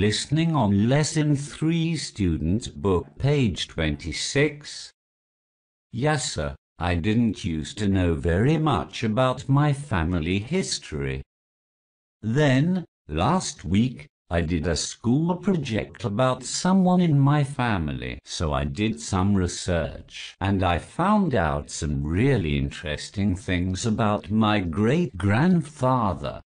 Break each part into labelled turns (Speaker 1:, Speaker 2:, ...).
Speaker 1: Listening on Lesson 3 Student Book, page 26. Yes, sir. I didn't used to know very much about my family history. Then, last week, I did a school project about someone in my family, so I did some research, and I found out some really interesting things about my great-grandfather.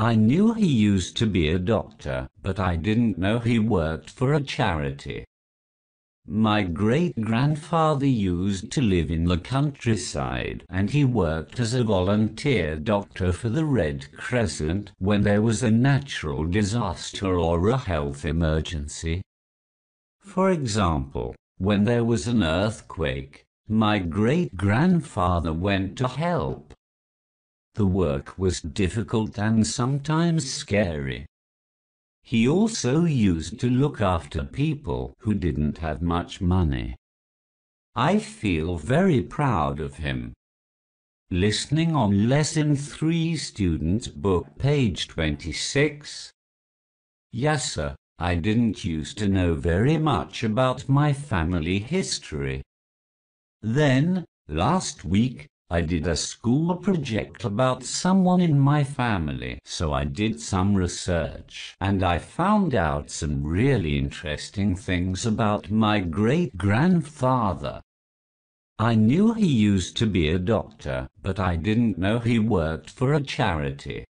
Speaker 1: I knew he used to be a doctor, but I didn't know he worked for a charity. My great-grandfather used to live in the countryside and he worked as a volunteer doctor for the Red Crescent when there was a natural disaster or a health emergency. For example, when there was an earthquake, my great-grandfather went to help the work was difficult and sometimes scary. He also used to look after people who didn't have much money. I feel very proud of him. Listening on Lesson 3 Student Book page 26 Yes sir, I didn't used to know very much about my family history. Then, last week, I did a school project about someone in my family, so I did some research, and I found out some really interesting things about my great-grandfather. I knew he used to be a doctor, but I didn't know he worked for a charity.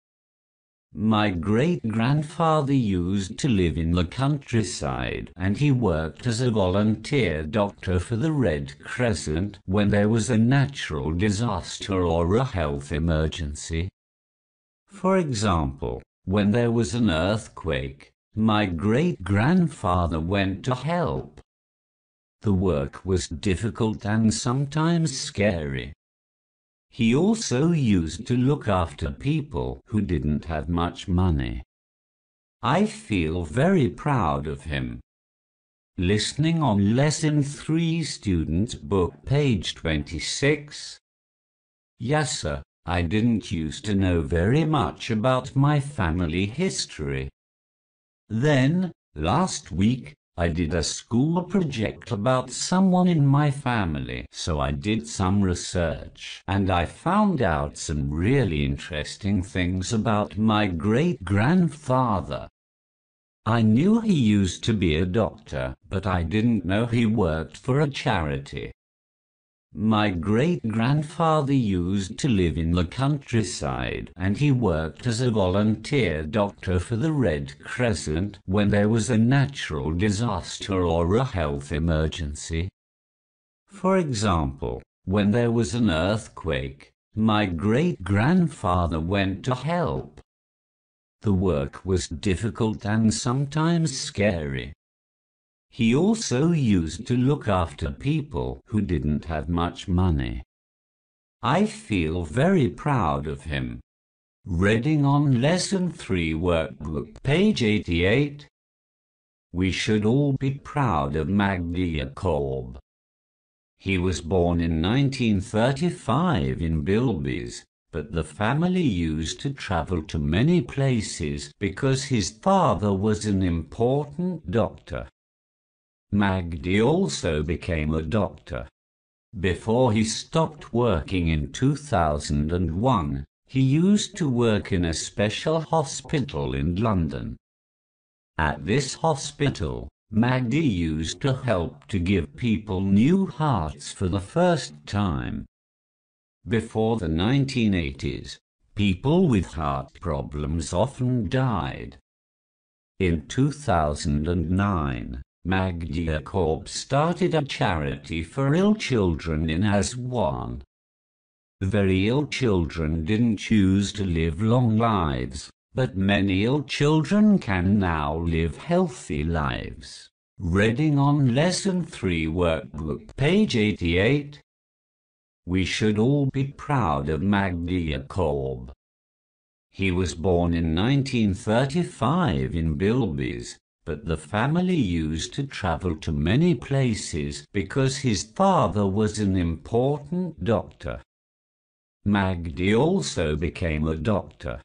Speaker 1: My great grandfather used to live in the countryside and he worked as a volunteer doctor for the Red Crescent when there was a natural disaster or a health emergency. For example, when there was an earthquake, my great grandfather went to help. The work was difficult and sometimes scary, he also used to look after people who didn't have much money. I feel very proud of him. Listening on Lesson 3 Student Book page 26 Yes sir, I didn't used to know very much about my family history. Then, last week, I did a school project about someone in my family, so I did some research, and I found out some really interesting things about my great-grandfather. I knew he used to be a doctor, but I didn't know he worked for a charity. My great grandfather used to live in the countryside and he worked as a volunteer doctor for the Red Crescent when there was a natural disaster or a health emergency. For example, when there was an earthquake, my great grandfather went to help. The work was difficult and sometimes scary, he also used to look after people who didn't have much money. I feel very proud of him. Reading on Lesson 3 Workbook, page 88. We should all be proud of Magdi Jacob. He was born in 1935 in Bilbies, but the family used to travel to many places because his father was an important doctor. Magdi also became a doctor. Before he stopped working in 2001, he used to work in a special hospital in London. At this hospital, Magdi used to help to give people new hearts for the first time. Before the 1980s, people with heart problems often died. In 2009, Magdia Corp started a charity for ill children in Aswan. very ill children didn't choose to live long lives, but many ill children can now live healthy lives. Reading on Lesson 3 Workbook, page 88. We should all be proud of Magdia Corb. He was born in 1935 in Bilbies, but the family used to travel to many places because his father was an important doctor. Magdi also became a doctor.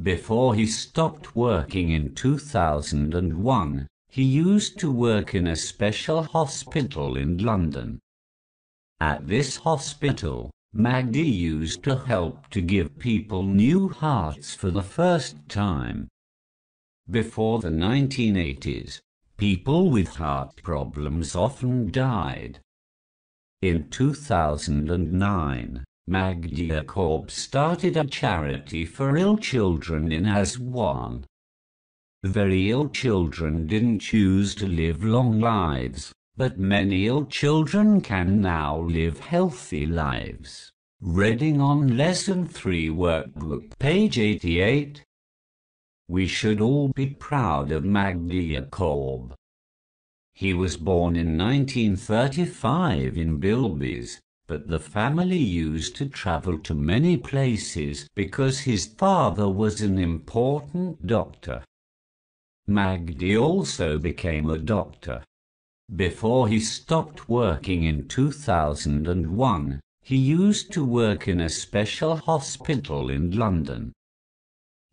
Speaker 1: Before he stopped working in 2001, he used to work in a special hospital in London. At this hospital, Magdi used to help to give people new hearts for the first time. Before the 1980s, people with heart problems often died. In 2009, Magdia Corp started a charity for ill children in Aswan. Very ill children didn't choose to live long lives, but many ill children can now live healthy lives. Reading on Lesson 3 Workbook, page 88. We should all be proud of Magdi Yacob. He was born in 1935 in Bilbis, but the family used to travel to many places because his father was an important doctor. Magdi also became a doctor. Before he stopped working in 2001, he used to work in a special hospital in London.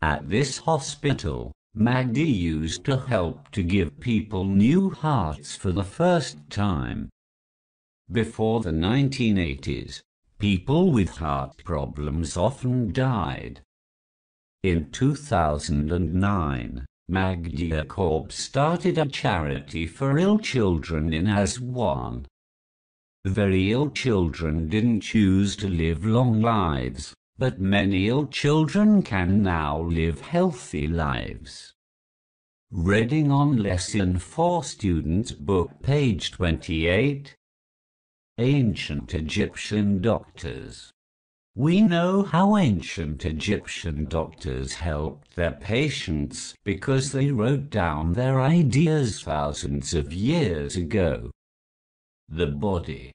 Speaker 1: At this hospital, Magdi used to help to give people new hearts for the first time. Before the 1980s, people with heart problems often died. In 2009, Magdia Corp started a charity for ill children in Aswan. Very ill children didn't choose to live long lives, but many ill children can now live healthy lives. Reading on Lesson 4 Student Book page 28 Ancient Egyptian Doctors we know how ancient Egyptian doctors helped their patients because they wrote down their ideas thousands of years ago. The body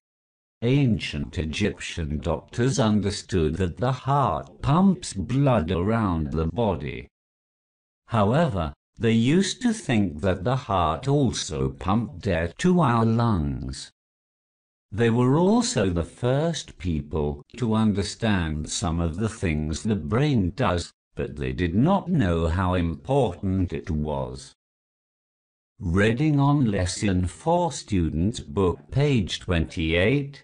Speaker 1: Ancient Egyptian doctors understood that the heart pumps blood around the body. However, they used to think that the heart also pumped air to our lungs. They were also the first people to understand some of the things the brain does, but they did not know how important it was. Reading on Lesson 4 Students Book page 28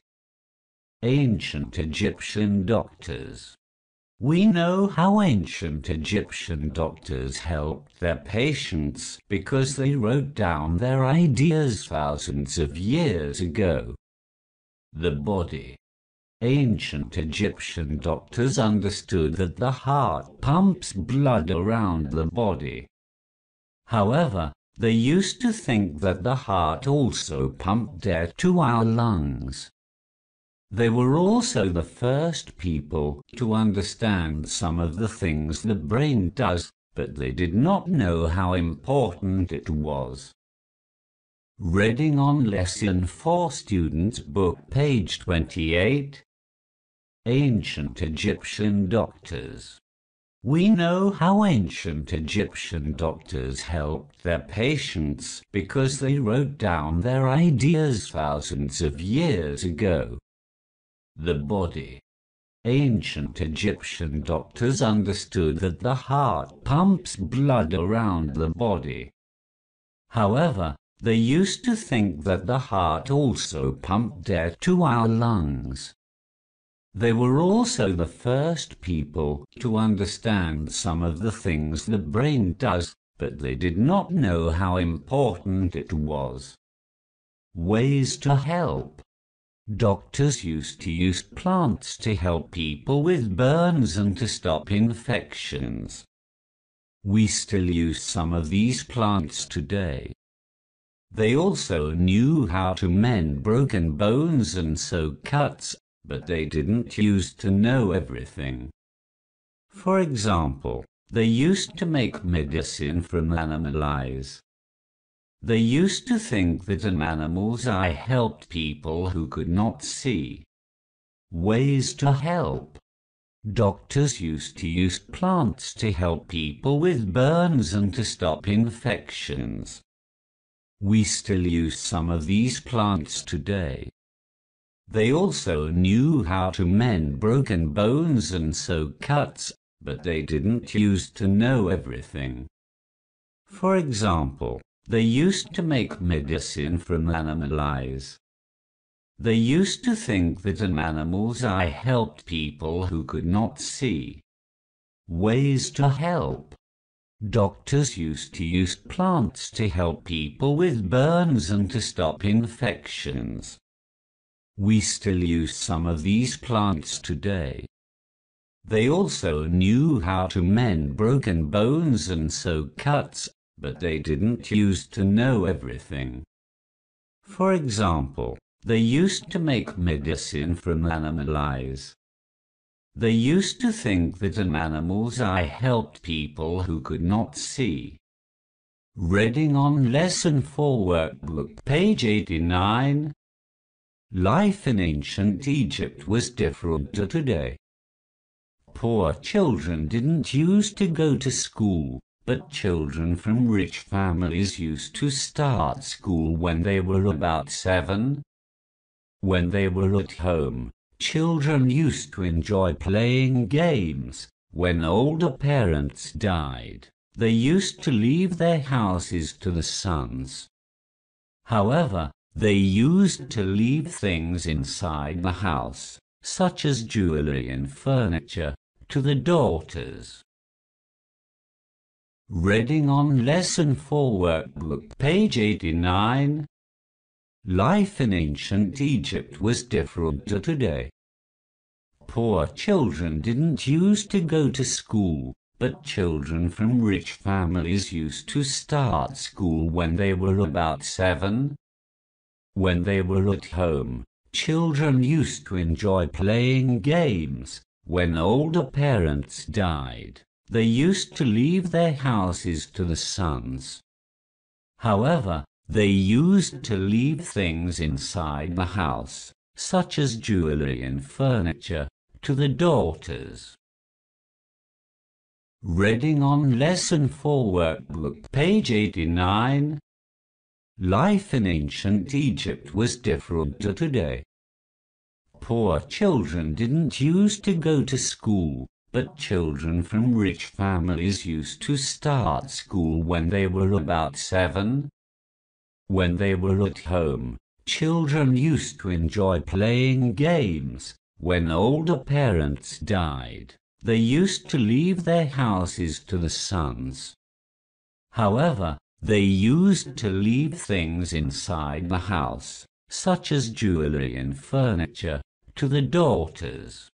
Speaker 1: Ancient Egyptian doctors. We know how ancient Egyptian doctors helped their patients because they wrote down their ideas thousands of years ago. The body. Ancient Egyptian doctors understood that the heart pumps blood around the body. However, they used to think that the heart also pumped air to our lungs. They were also the first people to understand some of the things the brain does, but they did not know how important it was. Reading on Lesson 4 students Book, page 28 Ancient Egyptian Doctors we know how ancient Egyptian doctors helped their patients because they wrote down their ideas thousands of years ago the body. Ancient Egyptian doctors understood that the heart pumps blood around the body. However, they used to think that the heart also pumped air to our lungs. They were also the first people to understand some of the things the brain does, but they did not know how important it was. Ways to help Doctors used to use plants to help people with burns and to stop infections. We still use some of these plants today. They also knew how to mend broken bones and sew cuts, but they didn't use to know everything. For example, they used to make medicine from animal eyes. They used to think that in animals I helped people who could not see. Ways to help. Doctors used to use plants to help people with burns and to stop infections. We still use some of these plants today. They also knew how to mend broken bones and sew cuts, but they didn't use to know everything. For example, they used to make medicine from animal eyes. They used to think that an animal's eye helped people who could not see. Ways to help. Doctors used to use plants to help people with burns and to stop infections. We still use some of these plants today. They also knew how to mend broken bones and sew cuts but they didn't used to know everything. For example, they used to make medicine from animal eyes. They used to think that an animal's eye helped people who could not see. Reading on Lesson 4 Workbook, page 89. Life in ancient Egypt was different to today. Poor children didn't used to go to school but children from rich families used to start school when they were about seven. When they were at home, children used to enjoy playing games. When older parents died, they used to leave their houses to the sons. However, they used to leave things inside the house, such as jewelry and furniture, to the daughters. Reading on Lesson 4 Workbook, page 89. Life in ancient Egypt was different to today. Poor children didn't used to go to school, but children from rich families used to start school when they were about seven. When they were at home, children used to enjoy playing games. When older parents died, they used to leave their houses to the sons. However, they used to leave things inside the house, such as jewelry and furniture, to the daughters. Reading on Lesson 4 Workbook, page 89. Life in ancient Egypt was different to today. Poor children didn't used to go to school but children from rich families used to start school when they were about seven. When they were at home, children used to enjoy playing games. When older parents died, they used to leave their houses to the sons. However, they used to leave things inside the house, such as jewelry and furniture, to the daughters.